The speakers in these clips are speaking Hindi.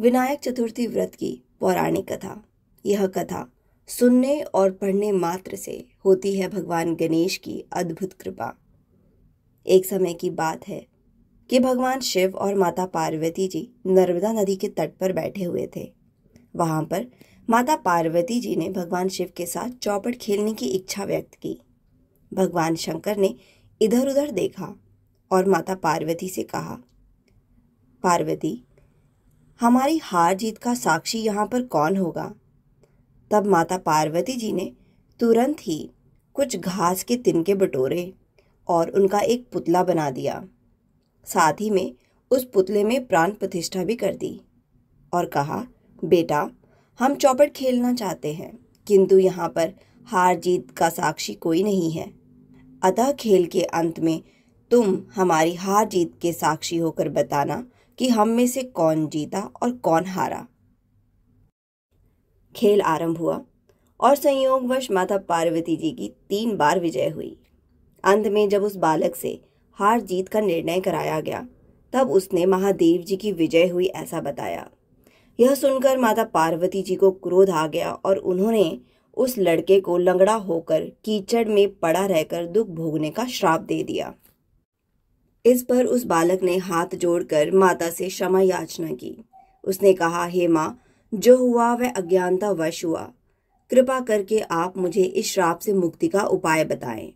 विनायक चतुर्थी व्रत की पौराणिक कथा यह कथा सुनने और पढ़ने मात्र से होती है भगवान गणेश की अद्भुत कृपा एक समय की बात है कि भगवान शिव और माता पार्वती जी नर्मदा नदी के तट पर बैठे हुए थे वहाँ पर माता पार्वती जी ने भगवान शिव के साथ चौपट खेलने की इच्छा व्यक्त की भगवान शंकर ने इधर उधर देखा और माता पार्वती से कहा पार्वती हमारी हार जीत का साक्षी यहाँ पर कौन होगा तब माता पार्वती जी ने तुरंत ही कुछ घास के तिनके बटोरे और उनका एक पुतला बना दिया साथ ही में उस पुतले में प्राण प्रतिष्ठा भी कर दी और कहा बेटा हम चौपट खेलना चाहते हैं किंतु यहाँ पर हार जीत का साक्षी कोई नहीं है अतः खेल के अंत में तुम हमारी हार जीत के साक्षी होकर बताना कि हम में से कौन जीता और कौन हारा खेल आरंभ हुआ और संयोगवश माता पार्वती जी की तीन बार विजय हुई अंत में जब उस बालक से हार जीत का निर्णय कराया गया तब उसने महादेव जी की विजय हुई ऐसा बताया यह सुनकर माता पार्वती जी को क्रोध आ गया और उन्होंने उस लड़के को लंगड़ा होकर कीचड़ में पड़ा रहकर दुख भोगने का श्राप दे दिया इस पर उस बालक ने हाथ जोड़कर माता से क्षमा याचना की उसने कहा हे माँ जो हुआ वह अज्ञानता वश हुआ कृपा करके आप मुझे इस श्राप से मुक्ति का उपाय बताएं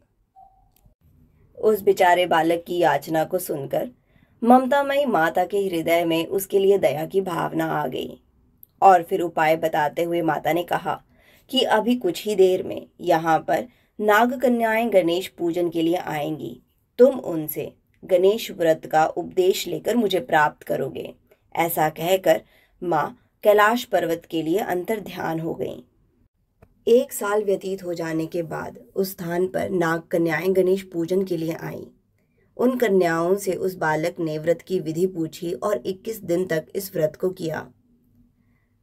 उस बेचारे बालक की याचना को सुनकर ममतामयी माता के हृदय में उसके लिए दया की भावना आ गई और फिर उपाय बताते हुए माता ने कहा कि अभी कुछ ही देर में यहाँ पर नाग कन्याएं गणेश पूजन के लिए आएंगी तुम उनसे गणेश व्रत का उपदेश लेकर मुझे प्राप्त करोगे ऐसा कहकर माँ कैलाश पर्वत के लिए अंतर ध्यान हो गई एक साल व्यतीत हो जाने के बाद उस स्थान पर नाग कन्याएं गणेश पूजन के लिए आईं उन कन्याओं से उस बालक ने व्रत की विधि पूछी और 21 दिन तक इस व्रत को किया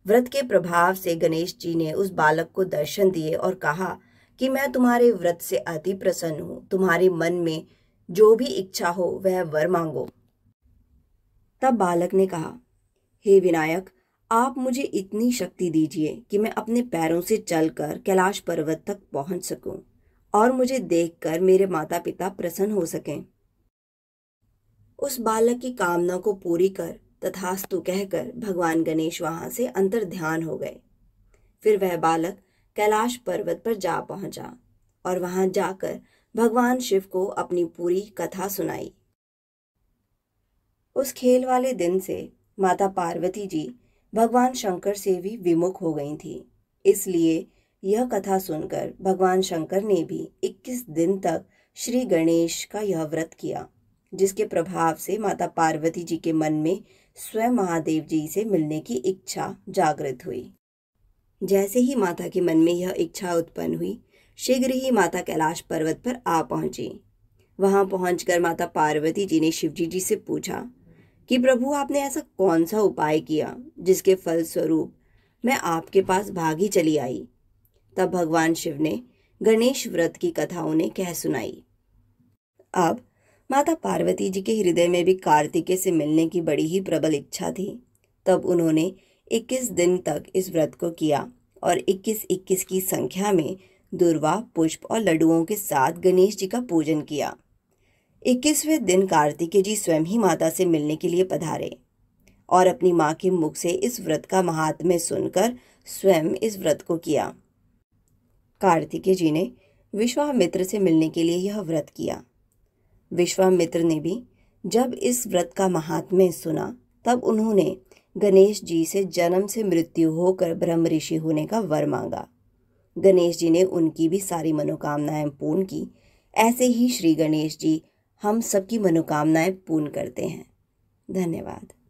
व्रत के प्रभाव से गणेश जी ने उस बालक को दर्शन दिए और कहा कि मैं तुम्हारे व्रत से अति प्रसन्न हूँ तुम्हारे मन में जो भी इच्छा हो वह वर मांगो तब बालक ने कहा हे विनायक आप मुझे इतनी शक्ति दीजिए कि मैं अपने पैरों से चलकर कैलाश पर्वत तक पहुंच सकूं और मुझे देखकर मेरे माता पिता प्रसन्न हो सकें उस बालक की कामना को पूरी कर तथास्तु कहकर भगवान गणेश वहां से अंतर ध्यान हो गए फिर वह बालक कैलाश पर्वत पर जा पहुंचा और वहां जाकर भगवान शिव को अपनी पूरी कथा सुनाई उस खेल वाले दिन से माता पार्वती जी भगवान शंकर से भी विमुख हो गई थी इसलिए यह कथा सुनकर भगवान शंकर ने भी 21 दिन तक श्री गणेश का यह व्रत किया जिसके प्रभाव से माता पार्वती जी के मन में स्वयं महादेव जी से मिलने की इच्छा जागृत हुई जैसे ही माता के मन में यह इच्छा उत्पन्न हुई शीघ्र ही माता कैलाश पर्वत पर आ पहुंची वहां पहुंचकर माता पार्वती जी ने शिव जी जी से पूछा कि प्रभु आपने ऐसा कौन सा उपाय किया जिसके फलस्वरूप मैं आपके पास भागी चली आई तब भगवान शिव ने गणेश व्रत की कथा उन्हें कह सुनाई अब माता पार्वती जी के हृदय में भी कार्तिके से मिलने की बड़ी ही प्रबल इच्छा थी तब उन्होंने 21 दिन तक इस व्रत को किया और 21 21 की संख्या में दुर्वा पुष्प और लड्डुओं के साथ गणेश जी का पूजन किया इक्कीसवें दिन कार्तिकेय जी स्वयं ही माता से मिलने के लिए पधारे और अपनी माँ के मुख से इस व्रत का महात्म्य सुनकर स्वयं इस व्रत को किया कार्तिकेय जी ने विश्वामित्र से मिलने के लिए यह व्रत किया विश्वामित्र ने भी जब इस व्रत का महात्म्य सुना तब उन्होंने गणेश जी से जन्म से मृत्यु होकर ब्रह्म ऋषि होने का वर मांगा गणेश जी ने उनकी भी सारी मनोकामनाएं पूर्ण की ऐसे ही श्री गणेश जी हम सबकी मनोकामनाएं पूर्ण करते हैं धन्यवाद